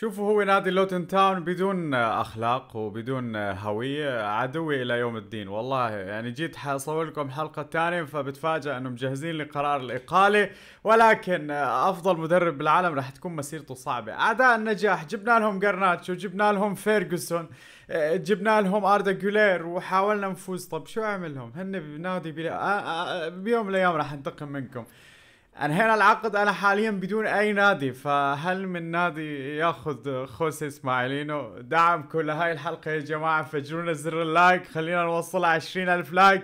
شوفوا هو نادي لوتن تاون بدون اخلاق وبدون هويه عدوي الى يوم الدين والله يعني جيت حصور لكم حلقه ثانيه فبتفاجئ انهم مجهزين لقرار الاقاله ولكن افضل مدرب بالعالم راح تكون مسيرته صعبه اعداء النجاح جبنا لهم جرناتشو جبنا لهم فيرجسون جبنا لهم اردا جولير وحاولنا نفوز طب شو اعملهم لهم هن بنادي بلا... بيوم من الايام راح انتقم منكم انهينا العقد انا حاليا بدون اي نادي فهل من نادي ياخذ خوسي اسماعيلينو دعم كل هاي الحلقه يا جماعه فجرونا زر اللايك خلينا نوصل عشرين الف لايك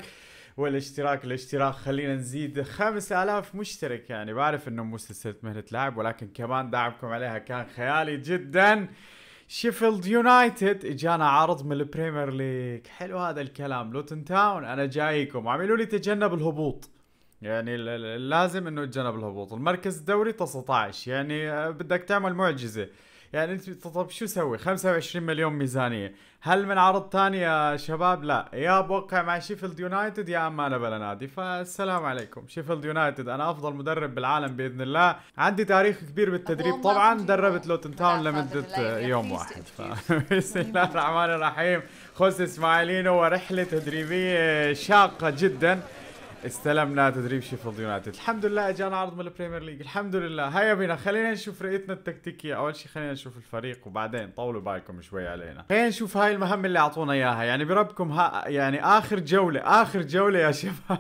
والاشتراك الاشتراك خلينا نزيد 5000 مشترك يعني بعرف انه مو سلسله مهنه لاعب ولكن كمان دعمكم عليها كان خيالي جدا شيفيلد يونايتد اجانا عرض من البريمير ليج حلو هذا الكلام لوتن تاون انا جايكم اعملوا لي تجنب الهبوط يعني لازم انه يتجنب الهبوط المركز الدوري 19 يعني آه، بدك تعمل معجزه يعني انت طب شو سوي 25 مليون ميزانيه هل من عرض ثاني يا شباب لا يا بوقع مع شيفيلد يونايتد يا اما انا بلا نادي فالسلام عليكم شيفيلد يونايتد انا افضل مدرب بالعالم باذن الله عندي تاريخ كبير بالتدريب طبعا دربت لوتن تاون لمده آه، يوم واحد بسم الله الرحمن الرحيم خوسي اسماعيلينو ورحله تدريبيه شاقه جدا استلمنا تدريب شيفيلد يونايتد الحمد لله اجانا عرض من البريمير ليج الحمد لله هيا بنا خلينا نشوف رؤيتنا التكتيكيه اول شيء خلينا نشوف الفريق وبعدين طولوا بالكم شوي علينا خلينا نشوف هاي المهمه اللي اعطونا اياها يعني بربكم ها يعني اخر جوله اخر جوله يا شباب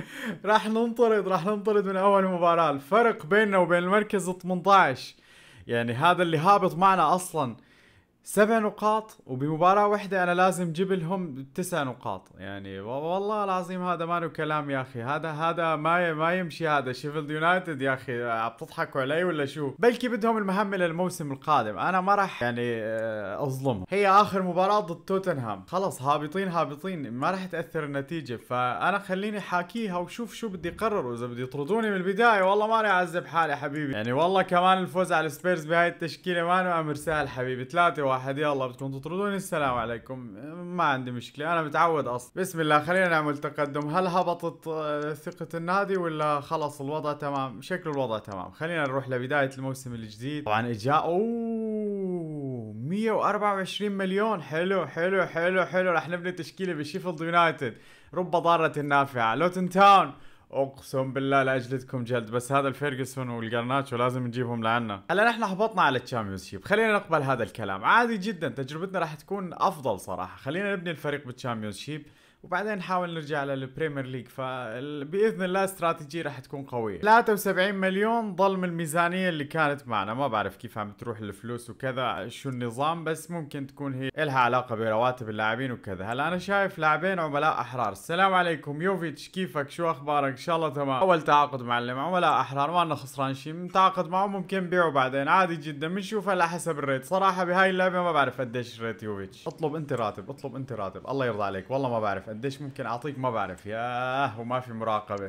راح ننطرد راح ننطرد من اول مباراه الفرق بيننا وبين المركز 18 يعني هذا اللي هابط معنا اصلا سبع نقاط وبمباراة واحدة أنا لازم جيب لهم تسع نقاط يعني والله العظيم هذا ما له كلام يا أخي هذا هذا ما ما يمشي هذا شيفيلد يونايتد يا أخي عم تضحكوا علي ولا شو بلكي بدهم المهمة للموسم القادم أنا ما راح يعني آه، أظلمهم هي آخر مباراة ضد توتنهام خلص هابطين هابطين ما راح تأثر النتيجة فأنا خليني حاكيها وشوف شو بدي قرر إذا بدي يطردوني من البداية والله ما أعذب حالي حبيبي يعني والله كمان الفوز على السبيرز بهاي التشكيلة ما أمر سهل حبيبي ثلاثة واحد يلا بدكم تطردوني السلام عليكم ما عندي مشكله انا متعود اصلا بسم الله خلينا نعمل تقدم هل هبطت آه، ثقه النادي ولا خلص الوضع تمام شكل الوضع تمام خلينا نروح لبدايه الموسم الجديد طبعا اجاء اوه 124 مليون حلو حلو حلو حلو رح نبني تشكيله بشيفلد يونايتد رب ضاره نافعه لوتن تاون اقسم بالله لاجلدكم جلد بس هذا الفيرجسون والجرناتشو لازم نجيبهم لعنا هلا نحن هبطنا على الشامبيونز شيب خلينا نقبل هذا الكلام عادي جدا تجربتنا راح تكون افضل صراحه خلينا نبني الفريق بالشامبيونز شيب وبعدين نحاول نرجع للبريمير ليج فباذن الله استراتيجي راح تكون قويه 73 مليون ضل من الميزانيه اللي كانت معنا ما بعرف كيف عم تروح الفلوس وكذا شو النظام بس ممكن تكون هي لها علاقه برواتب اللاعبين وكذا هلا انا شايف لاعبين عملاء احرار السلام عليكم يوفيتش كيفك شو اخبارك ان شاء الله تمام اول تعاقد معلم عملاء احرار ما انا خسران شيء متعاقد معه ممكن نبيعه بعدين عادي جدا بنشوف على حسب الريت صراحه بهاي اللعبه ما بعرف قديش ريت يوفيتش اطلب انت راتب اطلب انت راتب الله يرضى عليك والله ما بعرف قديش ممكن اعطيك ما بعرف ياه وما في مراقبه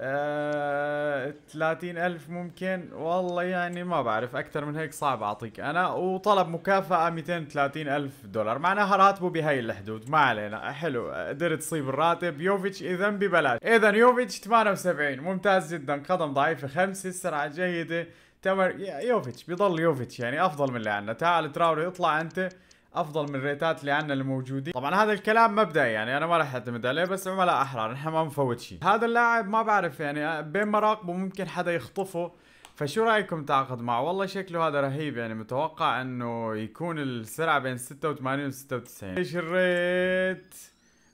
آه، 30 ألف ممكن والله يعني ما بعرف أكثر من هيك صعب أعطيك أنا وطلب مكافأة 230 ألف دولار معناها راتبه بهي الحدود ما علينا حلو قدرت تصيب الراتب يوفيتش إذا ببلاش إذا يوفيتش 78 ممتاز جدا قدم ضعيفة خمسة سرعة جيدة تمر يوفيتش بيضل يوفيتش يعني أفضل من اللي عندنا تعال تراوري اطلع أنت افضل من الريتات اللي عندنا اللي موجودين طبعا هذا الكلام مبدئي يعني انا ما راح اعتمد عليه بس عملاء احرار نحن ما نفوت شيء هذا اللاعب ما بعرف يعني بين مراقبه ممكن حدا يخطفه فشو رايكم تعاقد معه والله شكله هذا رهيب يعني متوقع انه يكون السرعه بين 86 و 96 ايش الريت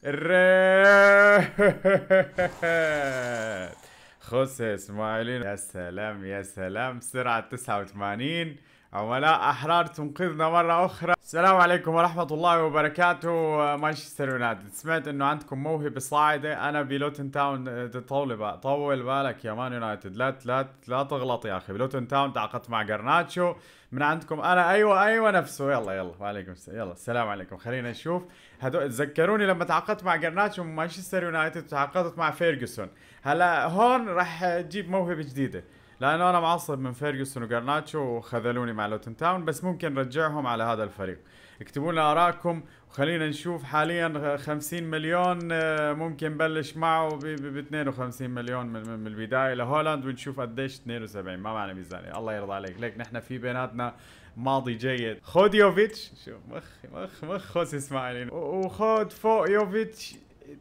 الريت خس اسماعيلين يا سلام يا سلام سرعه 89 عملاء أحرار تنقذنا مرة أخرى السلام عليكم ورحمة الله وبركاته آه، مانشستر يونايتد سمعت أنه عندكم موهبة صاعدة أنا بلوتن تاون آه، طول طول بالك يا مان يونايتد لا لا لا تغلط يا أخي بلوتن تاون تعاقدت مع جرناتشو من عندكم أنا أيوة أيوة نفسه يلا يلا وعليكم السلام يلا السلام عليكم خلينا نشوف هذول تذكروني لما تعاقدت مع جرناتشو مانشستر يونايتد تعاقدت مع فيرجسون هلا هون راح تجيب موهبة جديدة لانه انا معصب من فيرجسون وجرناتشو وخذلوني مع لوتن تاون بس ممكن نرجعهم على هذا الفريق اكتبوا لنا ارائكم وخلينا نشوف حاليا 50 مليون آه، ممكن نبلش معه ب 52 مليون من البدايه لهولاند ونشوف قديش 72 ما معنا ميزانيه الله يرضى عليك ليك نحن في بيناتنا ماضي جيد خود يوفيتش شوف مخ مخ مخ خوس اسماعيل وخود فوق يوفيتش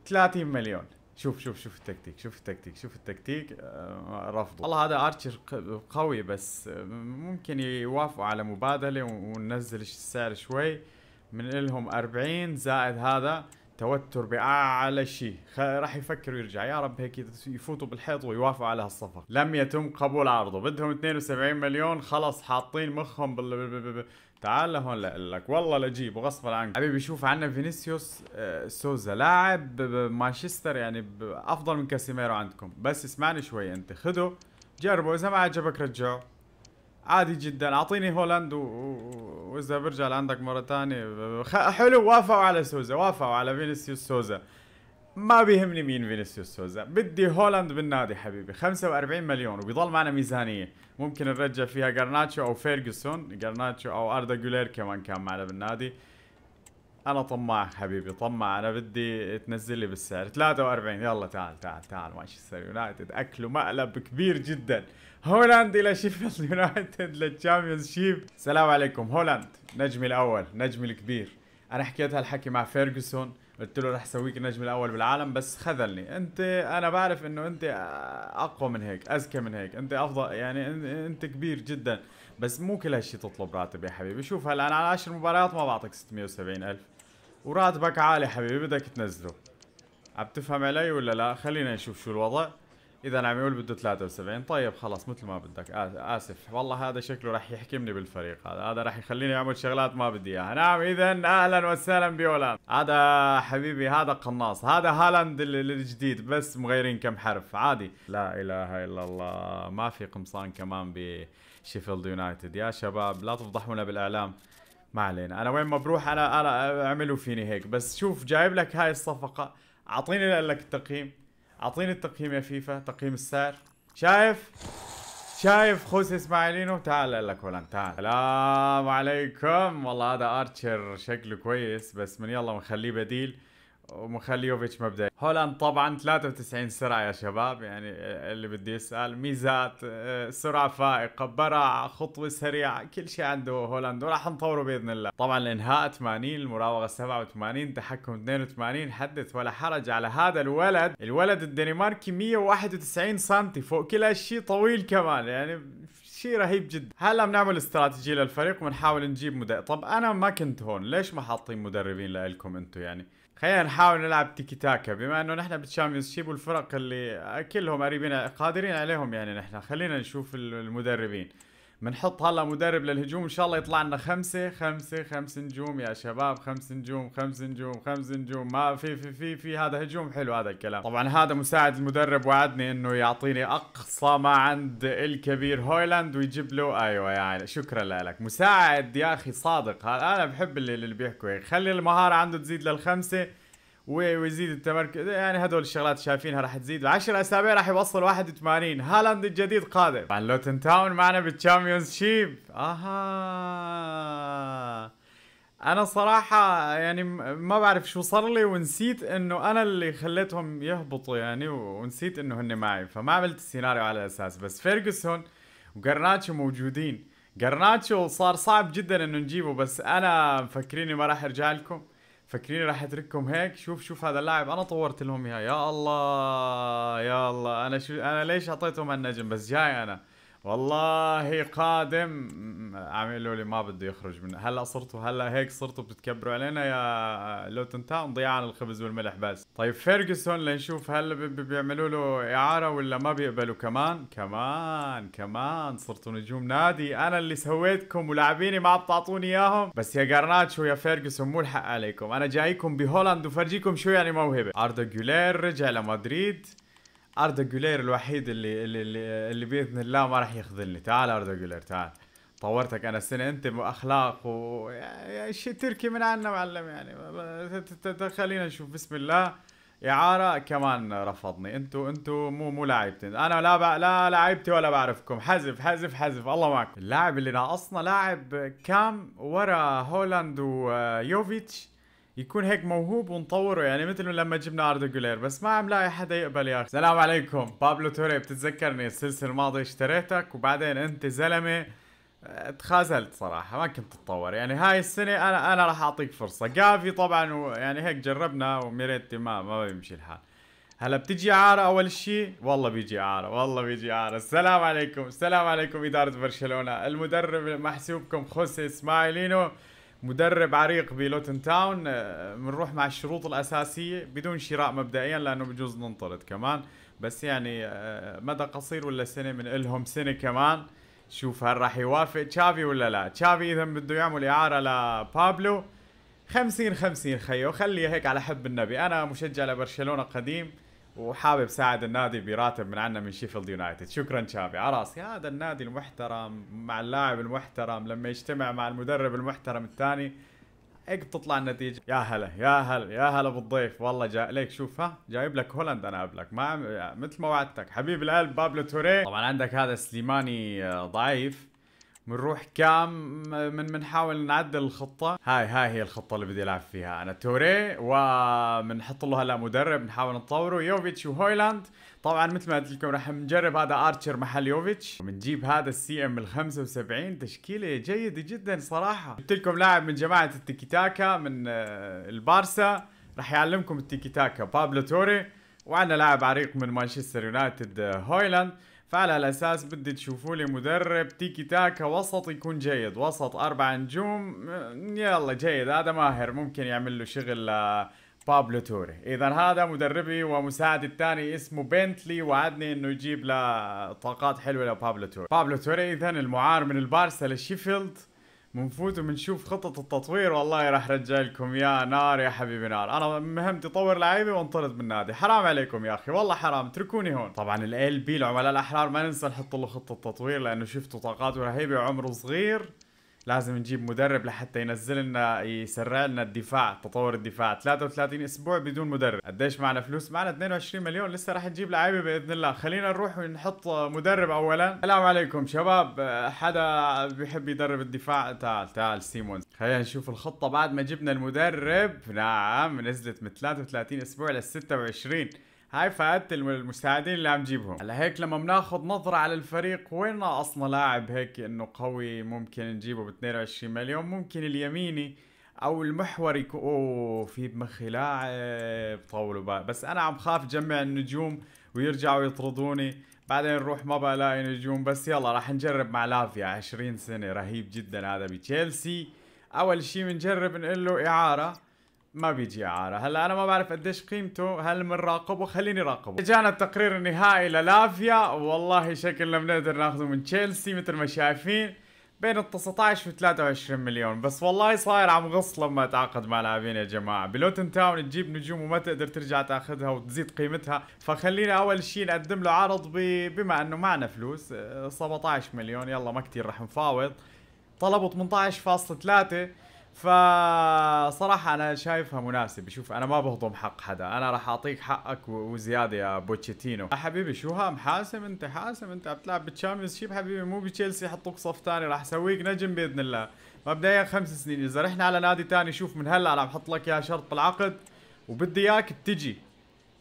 30 مليون شوف شوف شوف التكتيك شوف التكتيك شوف التكتيك آه، رفضه والله هذا ارشر قوي بس آه، ممكن يوافقوا على مبادله وننزل السعر شوي من لهم 40 زائد هذا توتر باعلى شيء راح يفكر ويرجع يا رب هيك يفوتوا بالحيط ويوافقوا على هالصفقه لم يتم قبول عرضه بدهم 72 مليون خلص حاطين مخهم بال تعال هون لاقول لك والله لاجيبه غصبا عنك حبيبي شوف عنا فينيسيوس آه، سوزا لاعب مانشستر يعني افضل من كاسيميرو عندكم بس اسمعني شوي انت خده جربه اذا ما عجبك رجعه عادي جدا اعطيني هولاند و... واذا برجع لعندك مره ثانيه حلو وافقوا على سوزا وافقوا على فينيسيوس سوزا ما بيهمني مين فينيسيوس سوزا بدي هولاند بالنادي حبيبي 45 مليون وبيضل معنا ميزانيه ممكن نرجع فيها جرناتشو او فيرجسون جرناتشو او اردا جولير كمان كان معنا بالنادي انا طماع حبيبي طماع انا بدي تنزل لي بالسعر 43 يلا تعال تعال تعال مانشستر يونايتد اكلوا مقلب كبير جدا هولاند الى شيفيلد يونايتد للتشامبيونز شيب السلام عليكم هولاند نجمي الاول نجمي الكبير انا حكيت هالحكي مع فيرجسون قلت له رح اسويك النجم الاول بالعالم بس خذلني انت انا بعرف انه انت اقوى من هيك اذكى من هيك انت افضل يعني انت كبير جدا بس مو كل هالشي تطلب راتب يا حبيبي شوف هلا انا على 10 مباريات ما بعطيك 670 الف وراتبك عالي حبيبي بدك تنزله عم تفهم علي ولا لا خلينا نشوف شو الوضع اذا عم يقول بده 73 طيب خلص مثل ما بدك اسف والله هذا شكله راح يحكمني بالفريق هذا هذا راح يخليني اعمل شغلات ما بدي اياها نعم اذا اهلا وسهلا بيولان هذا حبيبي هذا قناص هذا هالاند الجديد بس مغيرين كم حرف عادي لا اله الا الله ما في قمصان كمان بشيفيلد يونايتد يا شباب لا تفضحونا بالاعلام ما علينا انا وين ما بروح انا انا اعملوا فيني هيك بس شوف جايب لك هاي الصفقه اعطيني لك التقييم اعطيني التقييم يا فيفا تقييم السعر شايف شايف خوسي اسماعيلينو تعال لك ولا تعال السلام عليكم والله هذا ارشر شكله كويس بس من يلا نخليه بديل ومخليوفيتش مبدئيا هولاند طبعا 93 سرعه يا شباب يعني اللي بده يسال ميزات آه، سرعه فائقه براعه خطوه سريعه كل شيء عنده هولاند وراح نطوره باذن الله طبعا الانهاء 80 المراوغه 87 تحكم 82 حدث ولا حرج على هذا الولد الولد الدنماركي 191 سم فوق كل هالشيء طويل كمان يعني شيء رهيب جدا هلا بنعمل استراتيجيه للفريق وبنحاول نجيب مدرب طب انا ما كنت هون ليش ما حاطين مدربين لكم انتم يعني خلينا نحاول نلعب تيكي تاكا بما انه نحن بالشامبيونز شيب والفرق اللي كلهم قريبين قادرين عليهم يعني نحن خلينا نشوف المدربين بنحط هلا مدرب للهجوم ان شاء الله يطلع لنا خمسة خمسة خمس نجوم يا شباب خمس نجوم خمس نجوم خمس نجوم ما في في في في هذا هجوم حلو هذا الكلام طبعا هذا مساعد المدرب وعدني انه يعطيني اقصى ما عند الكبير هويلاند ويجيب له ايوه يعني شكرا لك مساعد يا اخي صادق انا بحب اللي, اللي بيحكوا خلي المهارة عنده تزيد للخمسة ويزيد التمركز يعني هذول الشغلات شايفينها راح تزيد 10 اسابيع راح يوصل 81 هالاند الجديد قادم طبعا لوتن تاون معنا بالتشامبيونز شيب اها انا صراحة يعني ما بعرف شو صار لي ونسيت انه انا اللي خليتهم يهبطوا يعني ونسيت انه هن معي فما عملت السيناريو على الاساس بس فيرجسون وجرناتشو موجودين جرناتشو صار صعب جدا انه نجيبه بس انا مفكريني ما راح ارجع لكم فاكرين راح اترككم هيك شوف شوف هذا اللاعب انا طورت لهم اياه يا الله يا الله انا شو انا ليش اعطيتهم النجم بس جاي انا والله قادم عاملوا لي ما بده يخرج من هلا صرتوا هلا هيك صرتوا بتتكبروا علينا يا لوتن تاون ضيع الخبز والملح بس طيب فيرجسون لنشوف هلا بيعملوا له اعاره ولا ما بيقبلوا كمان كمان كمان صرتوا نجوم نادي انا اللي سويتكم ولاعبيني ما بتعطوني اياهم بس يا جرناتشو يا فيرجسون مو الحق عليكم انا جايكم بهولند وفرجيكم شو يعني موهبه اردا جولير رجع لمدريد اردا جولير الوحيد اللي اللي اللي, اللي باذن الله ما راح يخذلني تعال اردا جولير تعال طورتك انا السنه انت اخلاق و شيء تركي من عنا معلم يعني خلينا نشوف بسم الله اعاره كمان رفضني انتوا انتوا مو مو لاعبتين انا لا بع... لا لاعبتي ولا بعرفكم حذف حذف حذف الله معكم اللاعب اللي ناقصنا لاعب كام ورا هولاند ويوفيتش آه، يكون هيك موهوب ونطوره يعني مثل لما جبنا اردو جولير بس ما عم لاقي حدا يقبل يا اخي السلام عليكم بابلو توري بتتذكرني السلسله الماضيه اشتريتك وبعدين انت زلمه أه، تخاذلت صراحه ما كنت تتطور يعني هاي السنه انا انا راح اعطيك فرصه جافي طبعا يعني هيك جربنا وميريتي ما ما بيمشي الحال هلا بتجي عارة اول شيء والله بيجي عارة والله بيجي عارة السلام عليكم السلام عليكم اداره برشلونه المدرب محسوبكم خوسي اسماعيلينو مدرب عريق بلوتن تاون بنروح آه، مع الشروط الاساسيه بدون شراء مبدئيا لانه بجوز ننطرد كمان بس يعني آه، مدى قصير ولا سنه من الهم سنه كمان شوف هل راح يوافق تشافي ولا لا تشافي اذا بده يعمل اعاره لبابلو خمسين خمسين خيو خليه هيك على حب النبي انا مشجع لبرشلونه قديم وحابب ساعد النادي براتب من عنا من شيفيلد يونايتد شكرا شابي على راسي هذا النادي المحترم مع اللاعب المحترم لما يجتمع مع المدرب المحترم الثاني هيك بتطلع النتيجة يا هلا يا هلا يا هلا بالضيف والله جاي ليك شوف ها جايب لك هولند انا قبلك ما مثل ما وعدتك حبيب القلب بابلو توري طبعا عندك هذا سليماني آه، ضعيف بنروح كام من بنحاول نعدل الخطة هاي هاي هي الخطة اللي بدي ألعب فيها أنا توري وبنحط له هلا مدرب بنحاول نطوره يوفيتش وهويلاند طبعا مثل ما قلت لكم رح نجرب هذا ارشر محل يوفيتش وبنجيب هذا السي ام ال 75 تشكيله جيده جدا صراحه قلت لكم لاعب من جماعه التيكي تاكا من آه، البارسا رح يعلمكم التيكي تاكا بابلو توري وعندنا لاعب عريق من مانشستر يونايتد آه، هويلاند فعلى هالاساس بدي تشوفوا لي مدرب تيكي تاكا وسط يكون جيد وسط اربع نجوم يلا جيد هذا ماهر ممكن يعمل له شغل آه، بابلو توري اذا هذا مدربي ومساعد الثاني اسمه بنتلي وعدني انه يجيب له طاقات حلوه لبابلو توري بابلو توري اذا المعار من البارسا لشيفيلد منفوت ومنشوف خطط التطوير والله راح رجع لكم يا نار يا حبيبي نار انا مهمتي طور لعيبه وانطرد من النادي حرام عليكم يا اخي والله حرام اتركوني هون طبعا ال بي العملاء الاحرار ما ننسى نحط له خطه تطوير لانه شفتوا طاقاته رهيبه وعمره صغير لازم نجيب مدرب لحتى ينزل لنا يسرع لنا الدفاع تطور الدفاع 33 اسبوع بدون مدرب قديش معنا فلوس معنا 22 مليون لسه راح نجيب لعيبه باذن الله خلينا نروح ونحط مدرب اولا السلام عليكم شباب حدا بيحب يدرب الدفاع تعال تعال سيمون خلينا نشوف الخطه بعد ما جبنا المدرب نعم نزلت من 33 اسبوع لل 26 هاي فائده المساعدين اللي عم جيبهم هلا هيك لما بناخذ نظرة على الفريق وين ناقصنا لاعب هيك انه قوي ممكن نجيبه ب 22 مليون ممكن اليميني او المحور يكون اوه في بمخي لاعب طولوا بقى بس انا عم خاف جمع النجوم ويرجعوا يطردوني بعدين نروح ما بلاقي نجوم بس يلا راح نجرب مع لافيا 20 سنه رهيب جدا هذا بتشيلسي اول شيء بنجرب نقول له اعاره ما بيجي اعاره هلا انا ما بعرف قديش قيمته هل بنراقبه خليني راقبه اجانا التقرير النهائي للافيا والله شكلنا بنقدر ناخذه من تشيلسي مثل ما شايفين بين ال 19 و 23 مليون بس والله صاير عم غص لما اتعاقد مع لاعبين يا جماعه بلوتن تاون تجيب نجوم وما تقدر ترجع تاخذها وتزيد قيمتها فخلينا اول شيء نقدم له عرض بما انه معنا فلوس 17 آه، مليون يلا ما كثير رح نفاوض طلبوا 18.3 فصراحة أنا شايفها مناسب شوف أنا ما بهضم حق حدا أنا راح أعطيك حقك وزيادة يا بوتشيتينو يا حبيبي شو هام حاسم أنت حاسم أنت بتلعب بالتشامبيونز شيب حبيبي مو بتشيلسي حطوك صف ثاني راح أسويك نجم بإذن الله مبدئيا خمس سنين إذا رحنا على نادي ثاني شوف من هلا أنا بحط لك يا شرط بالعقد وبدي إياك بتجي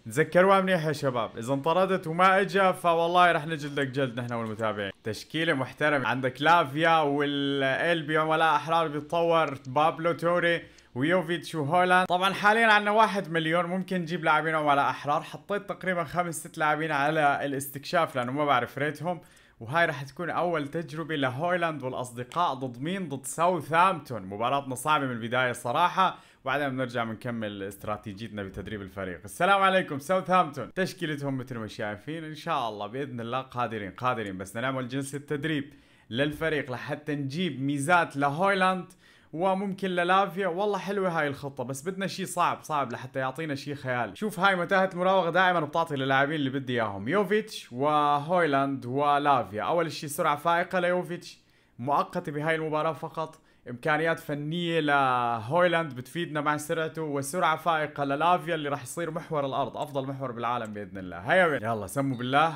تذكروها منيح يا شباب اذا انطردت وما اجى فوالله رح نجلدك جلد نحن والمتابعين تشكيله محترمه عندك لافيا والالبي ولا احرار بيتطور بابلو توري ويوفيتش وهولاند طبعا حاليا عندنا واحد مليون ممكن نجيب لاعبين على احرار حطيت تقريبا خمس ست لاعبين على الاستكشاف لانه ما بعرف ريتهم وهاي رح تكون اول تجربه لهولاند والاصدقاء ضد مين ضد ساوثامبتون مباراتنا صعبه من البدايه صراحه وبعدين بنرجع بنكمل استراتيجيتنا بتدريب الفريق السلام عليكم ساوثهامبتون تشكيلتهم مثل ما شايفين ان شاء الله باذن الله قادرين قادرين بس نعمل جلسه تدريب للفريق لحتى نجيب ميزات لهويلاند وممكن للافيا والله حلوه هاي الخطه بس بدنا شيء صعب صعب لحتى يعطينا شيء خيالي شوف هاي متاهه المراوغه دائما بتعطي للاعبين اللي بدي اياهم يوفيتش وهويلاند ولافيا اول شيء سرعه فائقه ليوفيتش مؤقته بهاي المباراه فقط امكانيات فنيه لهويلاند بتفيدنا مع سرعته وسرعه فائقه للافيا اللي راح يصير محور الارض افضل محور بالعالم باذن الله هيا بي. يلا سموا بالله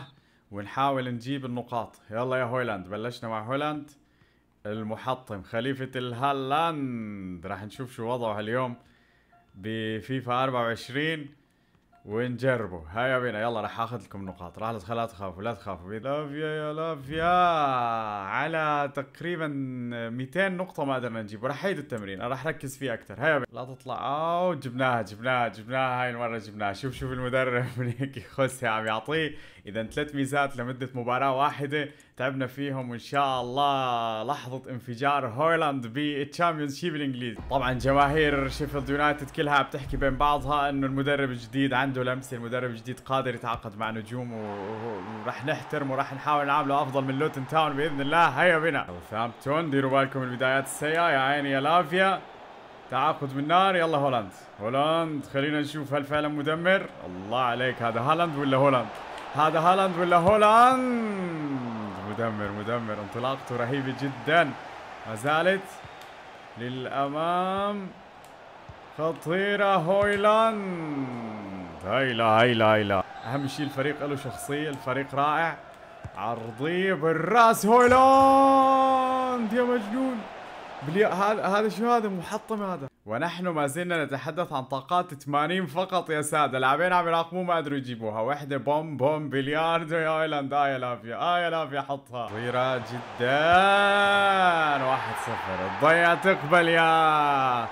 ونحاول نجيب النقاط يلا يا هويلاند بلشنا مع هويلاند المحطم خليفة الهالاند راح نشوف شو وضعه اليوم بفيفا 24 ونجربه هيا بينا يلا راح اخذ لكم نقاط راح لا تخافوا لا تخافوا لافيا يا لافيا على تقريبا 200 نقطة ما قدرنا نجيب راح اعيد التمرين راح اركز فيه اكثر هيا بينا لا تطلع او جبناها جبناها جبناها هاي المرة جبناها شوف شوف المدرب من هيك يخس يا عم يعطيه اذا ثلاث ميزات لمده مباراه واحده تعبنا فيهم وان شاء الله لحظه انفجار هويلاند بالتشامبيونز شيب الانجليزي طبعا جماهير شيفيلد يونايتد كلها بتحكي بين بعضها انه المدرب الجديد عنده لمسه المدرب الجديد قادر يتعاقد مع نجوم وراح نحترم وراح نحاول نعمله افضل من لوتن تاون باذن الله هيا بنا ثامبتون ديروا بالكم البدايات السيئه يا عيني يا لافيا تعاقد من نار يلا هولاند هولاند خلينا نشوف هل فعلا مدمر الله عليك هذا هولاند ولا هولاند هذا هالاند ولا هولاند مدمر مدمر انطلاقته رهيبة جدا ما زالت للأمام خطيرة هويلاند هيلا هيلا هيلا أهم شيء الفريق له شخصية الفريق رائع عرضية بالراس هويلاند يا مجنون هذا هذا شو هذا محطم هذا ونحن ما زلنا نتحدث عن طاقات 80 فقط يا ساده لاعبين عم يراقبوا ما قدروا يجيبوها وحده بوم بوم بلياردو يا ايلاند اه يا لافيا اه يا لافيا حطها خطيره جدا 1-0 الضيع تقبل يا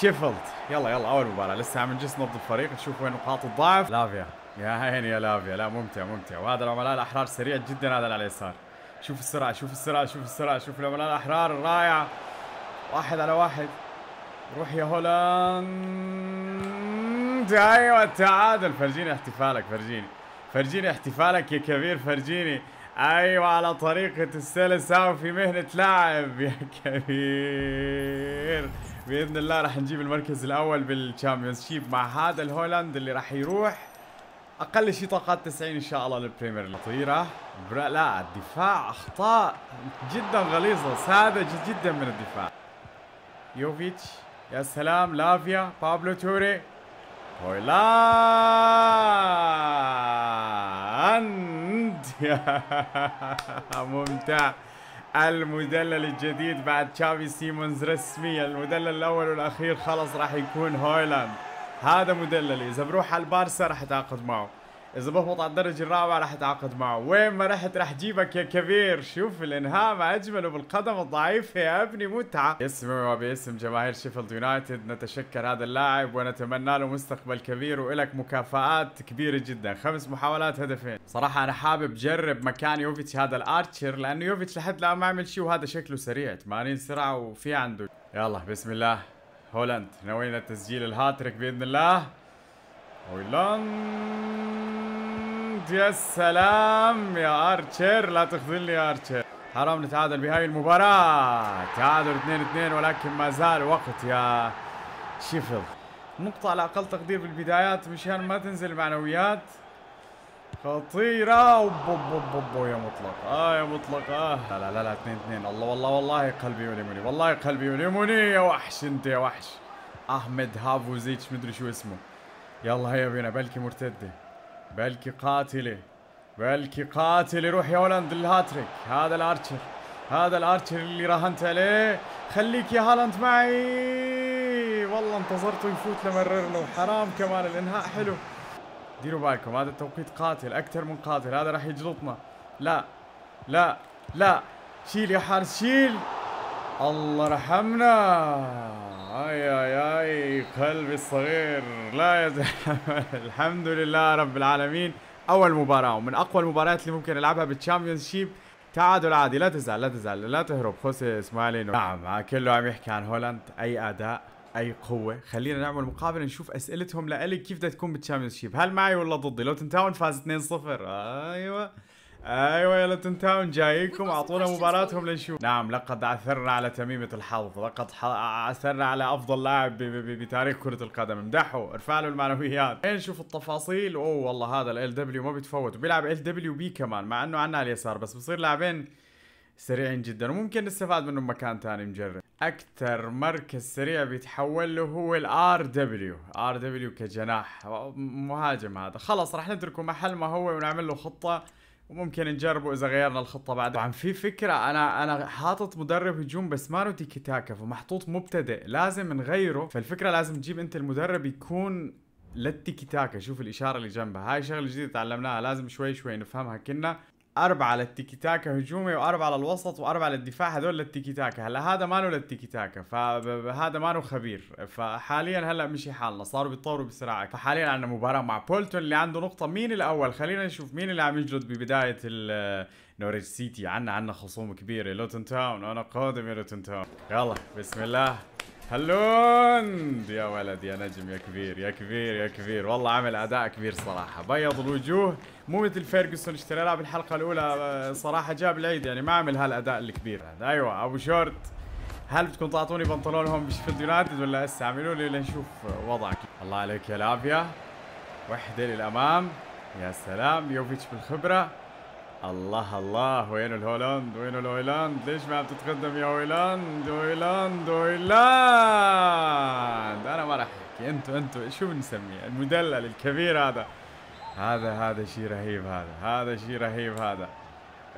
شيفلد يلا يلا اول مباراه لسه عم نجس نبض الفريق نشوف وين نقاط الضعف لافيا يا عيني يا لافيا لا ممتع ممتع وهذا العملاء الاحرار سريع جدا هذا على اليسار شوف السرعه شوف السرعه شوف السرعه شوف العملاء الاحرار الرائعه واحد على واحد روح يا هولاند ايوه التعادل فرجيني احتفالك فرجيني فرجيني احتفالك يا كبير فرجيني ايوه على طريقة السلساوي في مهنة لاعب يا كبير باذن الله راح نجيب المركز الاول بالشامبيونز شيب مع هذا الهولند اللي راح يروح اقل شيء طاقات 90 ان شاء الله للبريمير خطيرة لا الدفاع اخطاء جدا غليظة ساذجة جدا من الدفاع يوفيتش يا سلام لافيا بابلو توري هولاند ممتع المدلل الجديد بعد تشافي سيمونز رسميا المدلل الاول والاخير خلص راح يكون هويلاند هذا مدللي اذا بروح على البارسا راح اتعاقد معه اذا بهبط على الدرجه الرابعه راح اتعاقد معه وين ما رحت راح جيبك يا كبير شوف الانهاء ما اجمله بالقدم الضعيف يا ابني متعه اسمه وباسم جماهير شيفيلد يونايتد نتشكر هذا اللاعب ونتمنى له مستقبل كبير ولك مكافآت كبيره جدا خمس محاولات هدفين صراحه انا حابب جرب مكان يوفيتش هذا الارتشر لانه يوفيتش لحد الان ما عمل شيء وهذا شكله سريع 80 سرعه وفي عنده يلا بسم الله هولند نوينا تسجيل الهاتريك باذن الله هويلاند يا سلام يا ارشر لا تخذلني يا ارشر حرام نتعادل بهاي المباراة تعادل 2-2 ولكن ما زال وقت يا شيفل نقطة على أقل تقدير بالبدايات مشان ما تنزل معنويات خطيرة وبوبوبوبو يا مطلق آه يا مطلق آه لا لا لا 2 2 الله والله والله قلبي يؤلمني والله قلبي يؤلمني يا وحش أنت يا وحش أحمد هافوزيتش مدري شو اسمه يلا هيا بينا بلكي مرتدة بلكي قاتلة بلكي قاتلة روح يا هولاند للهاتريك هذا الارشر هذا الارشر اللي راهنت عليه خليك يا هالاند معي والله انتظرته يفوت لمررنا وحرام كمان الانهاء حلو ديروا بالكم هذا التوقيت قاتل اكثر من قاتل هذا راح يجلطنا لا لا لا شيل يا حارس شيل الله رحمنا اي اي اي قلبي الصغير لا يا زلمه الحمد لله رب العالمين اول مباراه ومن اقوى المباريات اللي ممكن العبها بالتشامبيونز شيب تعادل عادي لا تزعل لا تزعل لا تهرب خوسي اسماعيلين نعم. نعم كله عم يحكي عن هولاند اي اداء اي قوه خلينا نعمل مقابله نشوف اسئلتهم لإلي كيف بدها تكون بالتشامبيونز شيب هل معي ولا ضدي لو تنتاون فاز 2-0 ايوه ايوه يا لتن تاون جايكم اعطونا مباراتهم لنشوف نعم لقد عثرنا على تميمه الحظ لقد عثرنا على افضل لاعب بتاريخ كره القدم امدحوا ارفع له المعنويات نشوف التفاصيل اوه والله هذا ال دبليو ما بيتفوت وبيلعب ال دبليو بي كمان مع انه عنا على اليسار بس بصير لاعبين سريعين جدا وممكن نستفاد منه بمكان ثاني مجرد اكثر مركز سريع بيتحول له هو الار دبليو ار دبليو كجناح مهاجم هذا خلص راح نتركه محل ما هو ونعمل له خطه وممكن نجربه اذا غيرنا الخطه بعد طبعا في فكره انا انا حاطط مدرب هجوم بس ما له تيكي تاكا فمحطوط مبتدئ لازم نغيره فالفكره لازم تجيب انت المدرب يكون للتيكي تاكا شوف الاشاره اللي جنبها هاي شغله جديده تعلمناها لازم شوي شوي نفهمها كنا أربعة للتيكي تاكا هجومي وأربعة للوسط وأربعة للدفاع هذول للتيكي تاكا هلا هذا ماله للتيكي تاكا فهذا ماله خبير فحاليا هلا مشي حالنا صاروا بيتطوروا بسرعة فحاليا عندنا مباراة مع بولتون اللي عنده نقطة مين الأول خلينا نشوف مين اللي عم يجلد ببداية نوريج سيتي عنا عنا خصوم كبيرة لوتن تاون أنا قادم يا لوتن تاون يلا بسم الله هلوند يا ولد يا نجم يا كبير يا كبير يا كبير والله عمل اداء كبير صراحه بيض الوجوه مو مثل فيرجسون اشتري لعب بالحلقه الاولى آه، صراحه جاب العيد يعني ما عمل هالاداء الكبير هذا ايوه ابو شورت هل بتكون تعطوني بنطلونهم بشفيلد يونايتد ولا هسه اعملوا لي لنشوف وضعك الله عليك يا لافيا وحده للامام يا سلام يوفيتش بالخبره الله الله وين الهولند وين الهولند ليش ما بتتقدم يا هولند هولند هولند انا ما راح احكي انتوا انتوا شو بنسميه المدلل الكبير هذا هذا هذا شيء رهيب هذا هذا شيء رهيب هذا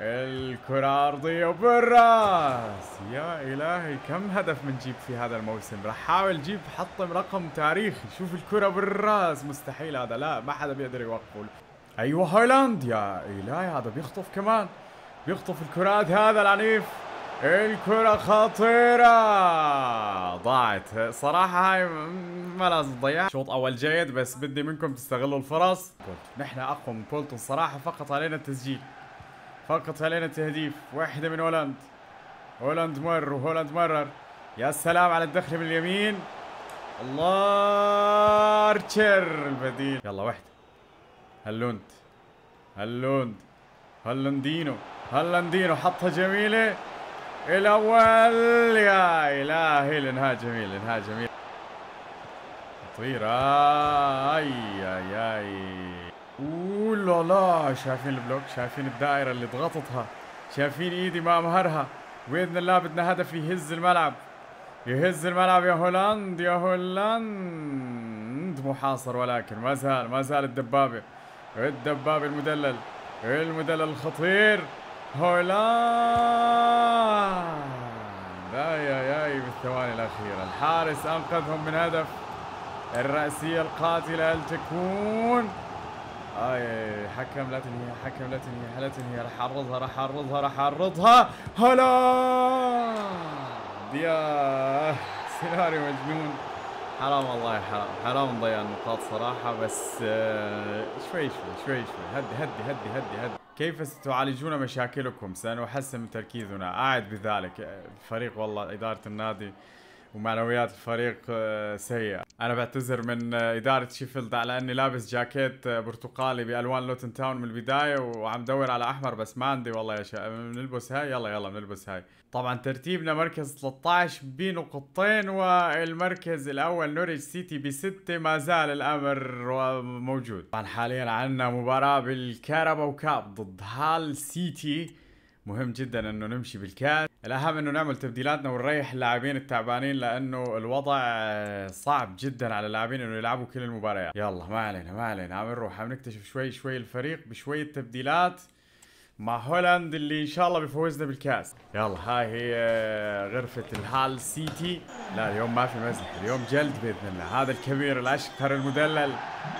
الكرة أرضية وبالراس يا إلهي كم هدف بنجيب في هذا الموسم راح أحاول جيب حطم رقم تاريخي شوف الكرة بالراس مستحيل هذا لا ما حدا بيقدر يوقفه ايوه هايلاند يا الهي هذا بيخطف كمان بيخطف الكرات هذا العنيف الكرة خطيرة ضاعت صراحة هاي ما لازم تضيع شوط أول جيد بس بدي منكم تستغلوا الفرص نحن أقوى من بولتون صراحة فقط علينا التسجيل فقط علينا التهديف واحدة من هولاند هولاند مر وهولاند مرر يا سلام على الدخل من اليمين الله ارشر البديل يلا واحدة هلوند هلوند هلندينو هلندينو حطها جميلة الأول يا إلهي الإنهاء جميل إنهاء جميل تطوير أي أي أي لا لا شايفين البلوك شايفين الدائرة اللي ضغطتها شايفين إيدي ما أمهرها بإذن الله بدنا هدف يهز الملعب يهز الملعب يا هولاند يا هولاند محاصر ولكن ما زال ما زال الدبابة الدباب المدلل المدلل الخطير هولاند يا اي اي بالثواني الاخيره الحارس انقذهم من هدف الرأسية القاتلة هل تكون اي حكم لا تنهي حكم لا تنهي لا تنهي راح اعرضها راح اعرضها راح اعرضها هولاند يا سيناريو مجنون حرام والله حرام حرام نضيع النقاط صراحة بس آه، شوي شوي شوي شوي هدي هدي هدي هدي هدي كيف ستعالجون مشاكلكم سنحسن من تركيزنا أعد بذلك الفريق آه، والله إدارة النادي ومعنويات الفريق آه، سيئة أنا بعتذر من آه، إدارة شيفيلد على أني لابس جاكيت آه، برتقالي بألوان لوتن تاون من البداية وعم دور على أحمر بس ما عندي والله يا شباب بنلبس هاي يلا يلا بنلبس هاي طبعا ترتيبنا مركز 13 بنقطتين والمركز الأول نوريج سيتي بستة ما زال الأمر موجود طبعا حاليا عندنا مباراة بالكهرباء وكاب ضد هال سيتي مهم جدا انه نمشي بالكاس الاهم انه نعمل تبديلاتنا ونريح اللاعبين التعبانين لانه الوضع صعب جدا على اللاعبين انه يلعبوا كل المباريات يلا ما علينا ما علينا عم نروح عم نكتشف شوي شوي الفريق بشويه تبديلات مع هولاند اللي ان شاء الله بيفوزنا بالكاس يلا هاي هي آه، غرفة الهال سيتي لا اليوم ما في مزح اليوم جلد بإذن الله هذا الكبير الأشكر المدلل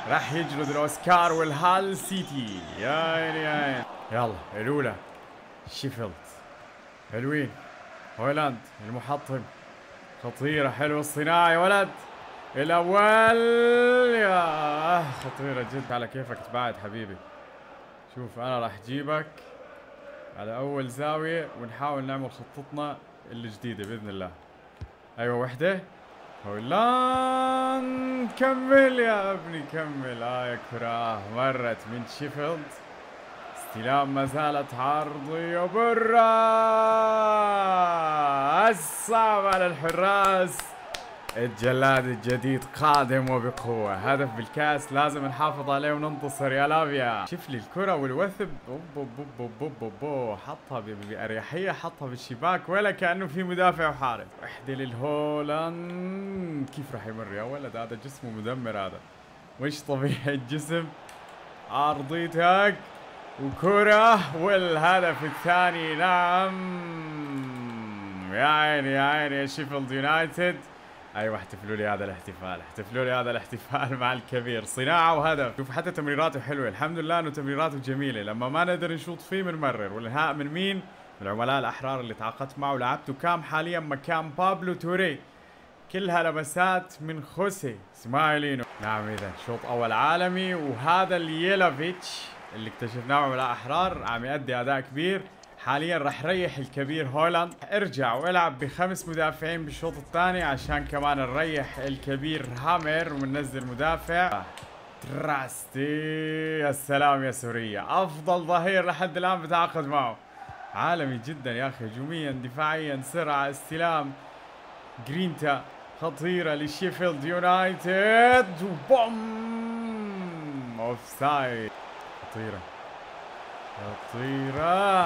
راح يجلد الأوسكار والهال سيتي يا عيني يا عيني يلا الأولى شيفيلد حلوين هولاند المحطم خطيرة حلو الصناعة يا ولد الأول يا خطيرة جدا على كيفك تبعد حبيبي شوف أنا راح أجيبك على أول زاوية ونحاول نعمل خطتنا الجديدة بإذن الله أيوة وحدة هولاند كمل يا ابني كمل آه كرة مرت من شيفيلد استلام ما زالت عرضية الصعب على الحراس الجلاد الجديد قادم وبقوة هدف بالكاس لازم نحافظ عليه وننتصر يا لافيا شوف لي الكرة والوثب بو بو بو بو بو بو حطها بأريحية حطها بالشباك ولا كأنه في مدافع وحارس احدل الهولن كيف راح يمر يا ولد هذا جسمه مدمر هذا وش طبيعي الجسم عرضيتك وكرة والهدف الثاني نعم يا عيني يا عيني يا شيفيلد يونايتد ايوه احتفلوا لي هذا الاحتفال احتفلوا لي هذا الاحتفال مع الكبير صناعه وهدف شوف حتى تمريراته حلوه الحمد لله انه تمريراته جميله لما ما نقدر نشوط فيه بنمرر والانهاء من مين من العملاء الاحرار اللي تعاقدت معه ولعبته كام حاليا مكان بابلو توري كلها لمسات من خوسي اسماعيلينو نعم اذا شوط اول عالمي وهذا اليلافيتش اللي اكتشفناه مع الاحرار عم يؤدي اداء كبير حاليا رح ريح الكبير هولاند ارجع والعب بخمس مدافعين بالشوط الثاني عشان كمان نريح الكبير هامر وننزل مدافع تراستي يا سلام يا سوريا افضل ظهير لحد الان بتعاقد معه عالمي جدا يا اخي هجوميا دفاعيا سرعه استلام جرينتا خطيره لشيفيلد يونايتد وبوم اوف سايد خطيرة خطيرة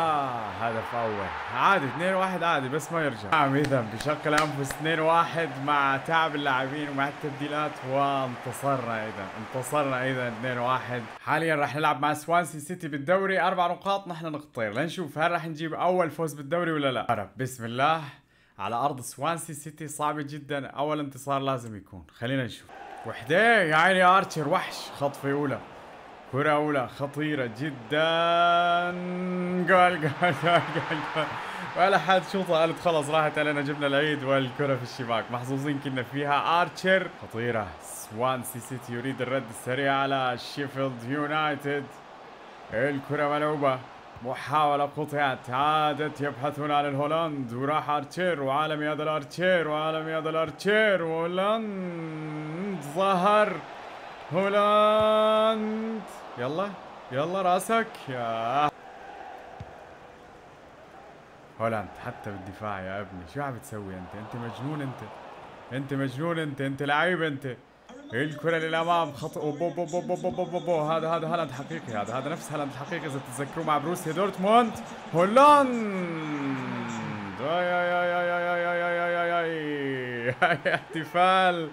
هدف أول عادي 2-1 عادي بس ما يرجع نعم إذا بشكل أنفس 2-1 مع تعب اللاعبين ومع التبديلات وانتصرنا إذا انتصرنا إذا 2-1 حاليا راح نلعب مع سوانسي سيتي بالدوري أربع نقاط نحن نخطير لنشوف هل راح نجيب أول فوز بالدوري ولا لا بسم الله على أرض سوانسي سيتي صعبة جدا أول انتصار لازم يكون خلينا نشوف وحدة يا عيني أرشر وحش خطفة أولى كرة أولى خطيرة جدا جول جول جول جول, ولا حد شوطة قالت خلاص راحت علينا جبنا العيد والكرة في الشباك محظوظين كنا فيها ارشر خطيرة سوانسي سيتي يريد الرد السريع على شيفيلد يونايتد الكرة ملعوبة محاولة قطعت عادت يبحثون عن الهولند وراح ارشر وعالم هذا الارشر وعالم هذا الارشر وهولند ظهر هولند يلا يلا راسك يا هولاند حتى بالدفاع يا ابني شو عم بتسوي انت انت مجنون انت انت مجنون انت انت لعيب انت الكره للامام خط بو بو بو بو بو بو بو بو هذا هذا هالاند حقيقي هذا هذا نفس هالاند حقيقي اذا تتذكروه مع بروسيا دورتموند هولاند يا يا يا يا يا يا يا يا يا احتفال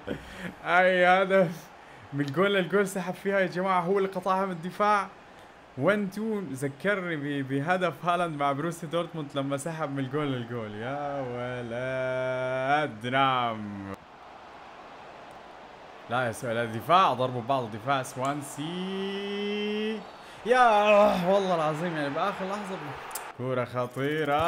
اي هدف من جول للجول سحب فيها يا جماعه هو اللي قطعها من الدفاع 1 2 ذكرني بهدف هالاند مع بروسيا دورتموند لما سحب من الجول للجول يا ولد نعم لا يا سؤال الدفاع ضربوا بعض دفاع سوانسي يا والله العظيم يعني باخر لحظه كرة خطيرة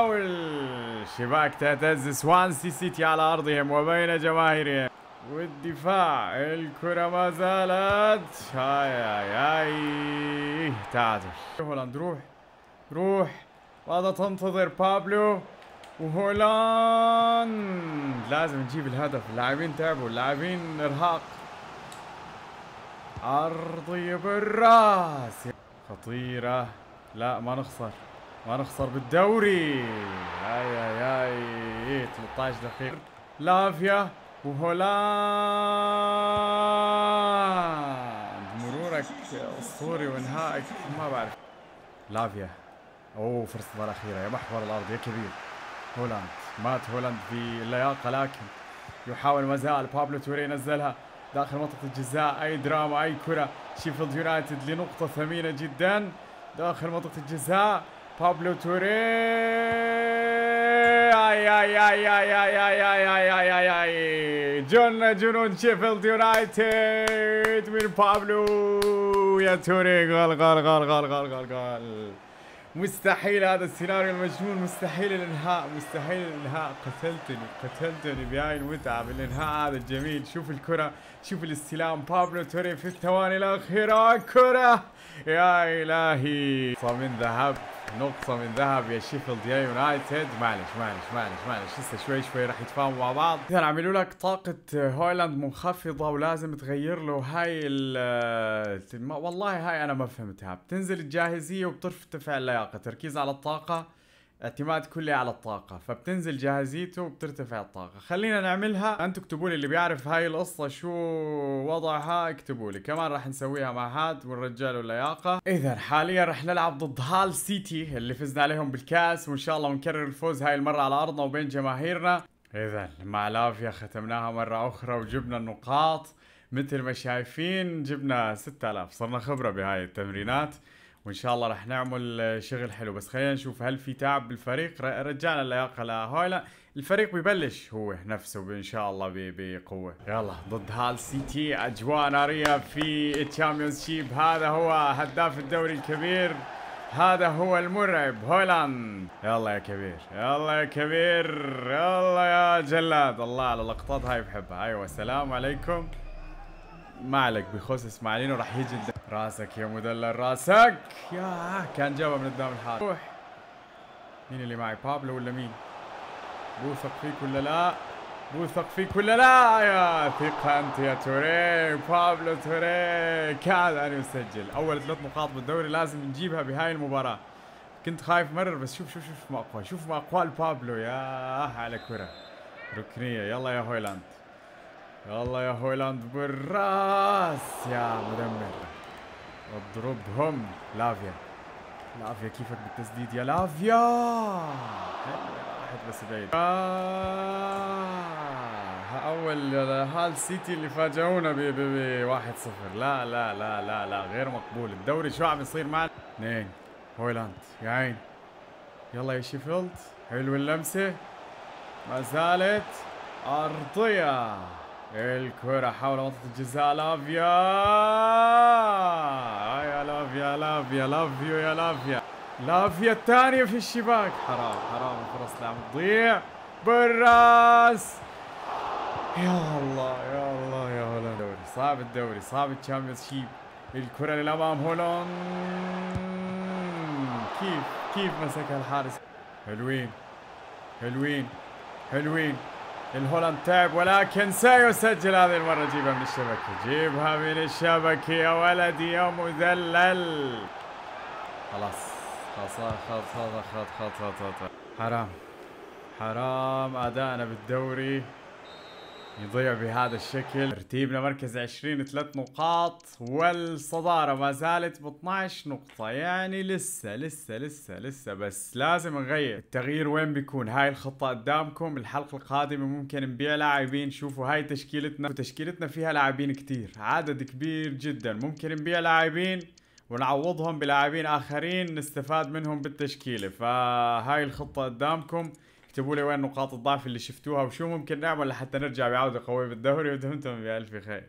والشباك تهتز سوانسي سيتي على أرضهم وبين جماهيرهم والدفاع الكرة ما زالت هاي هاي تعادل هولاند روح روح وهذا تنتظر بابلو وهولاند لازم نجيب الهدف اللاعبين تعبوا اللاعبين ارهاق ارضي بالراس خطيرة لا ما نخسر ما نخسر بالدوري هاي هاي 13 دقيقة لافيا وهولاند مرورك اسطوري وانهائك ما بعرف لافيا اوه فرصة الأخيرة يا محور الأرض يا كبير هولاند مات هولاند في اللياقة لكن يحاول ما زال بابلو توري ينزلها داخل منطقة الجزاء أي دراما أي كرة شيفيلد يونايتد لنقطة ثمينة جدا داخل منطقة الجزاء بابلو توري اي اي اي اي اي اي اي اي اي اي جون جنون شيفيلد يونايتد من بابلو يا توري غال غال غال غال غال غال غال مستحيل هذا السيناريو المجنون مستحيل الانهاء مستحيل الانهاء قتلتني قتلتني بهاي المتعه بالانهاء هذا الجميل شوف الكره شوف الاستلام بابلو توري في الثواني الاخيره كره يا الهي صامين ذهب نقطة من ذهب يا شيفيلد يا يونايتد معلش معلش معلش معلش لسه شوي شوي راح يتفاهموا مع بعض اذا عملوا لك طاقة هويلاند منخفضة ولازم تغير له هاي ال والله هاي انا ما فهمتها بتنزل الجاهزية وبترتفع اللياقة تركيز على الطاقة اعتماد كلي على الطاقة فبتنزل جاهزيته وبترتفع الطاقة خلينا نعملها انتوا اكتبوا لي اللي بيعرف هاي القصة شو وضعها اكتبوا لي كمان راح نسويها مع هاد والرجال واللياقة اذا حاليا راح نلعب ضد هال سيتي اللي فزنا عليهم بالكاس وان شاء الله نكرر الفوز هاي المرة على ارضنا وبين جماهيرنا اذا مع العافية ختمناها مرة اخرى وجبنا النقاط مثل ما شايفين جبنا 6000 صرنا خبرة بهاي التمرينات وان شاء الله راح نعمل شغل حلو بس خلينا نشوف هل في تعب بالفريق رجعنا اللياقه لهايلا الفريق ببلش هو نفسه ان شاء الله بقوه يلا ضد هال سي تي اجواء ناريه في تشامبيونز شيب هذا هو هداف الدوري الكبير هذا هو المرعب هولاند يلا يا كبير يلا يا كبير يلا يا جلاد الله على اللقطات هاي بحبها ايوه السلام عليكم ما عليك بيخص اسماعيلين وراح يجي الدم. راسك يا مدلل راسك يا كان جابها من قدام الحارس روح مين اللي معي بابلو ولا مين بوثق فيك ولا لا بوثق فيك ولا لا يا ثقة أنت يا توري بابلو توري كاد أن يسجل أول ثلاث نقاط بالدوري لازم نجيبها بهاي المباراة كنت خايف مرر بس شوف شوف شوف ما أقوى شوف ما أقوى بابلو يا على كرة ركنية يلا يا هويلاند يلا يا هولاند بالراس يا مدمر اضربهم لافيا لافيا كيفك بالتسديد يا لافيا واحد بس بعيد آه اول هال سيتي اللي فاجئونا ب 1 0 لا لا لا لا لا غير مقبول الدوري شو عم يصير معنا اثنين هويلاند يا عين يلا يا شيفيلد حلو اللمسه ما زالت ارضيه الكرة حول منطقة الجزاء لافيا آه، يا لافيا لافيا لافيو يا لافيا لافيا الثانية في الشباك حرام حرام الفرص نعم تضيع بالراس يا الله يا الله يا هولندا دوري صعب الدوري صعب الشامبيونز شيب الكرة للأمام هولندا كيف كيف مسكها الحارس حلوين حلوين حلوين الهولند تعب ولكن سيسجل هذه المرة جيبها من الشبكة جيبها من الشبكة يا ولدي يا مذلل خلاص خلاص خلاص خلاص خلاص خلاص حرام حرام أدائنا بالدوري يضيع بهذا الشكل ترتيبنا مركز 20 ثلاث نقاط والصدارة ما زالت ب 12 نقطة يعني لسه لسه لسه لسه بس لازم نغير التغيير وين بيكون هاي الخطة قدامكم الحلقة القادمة ممكن نبيع لاعبين شوفوا هاي تشكيلتنا وتشكيلتنا فيها لاعبين كتير عدد كبير جدا ممكن نبيع لاعبين ونعوضهم بلاعبين اخرين نستفاد منهم بالتشكيله فهاي الخطه قدامكم اكتبوا لي وين نقاط الضعف اللي شفتوها وشو ممكن نعمل لحتى نرجع بعودة قوية بالدوري ودمتم بألف خير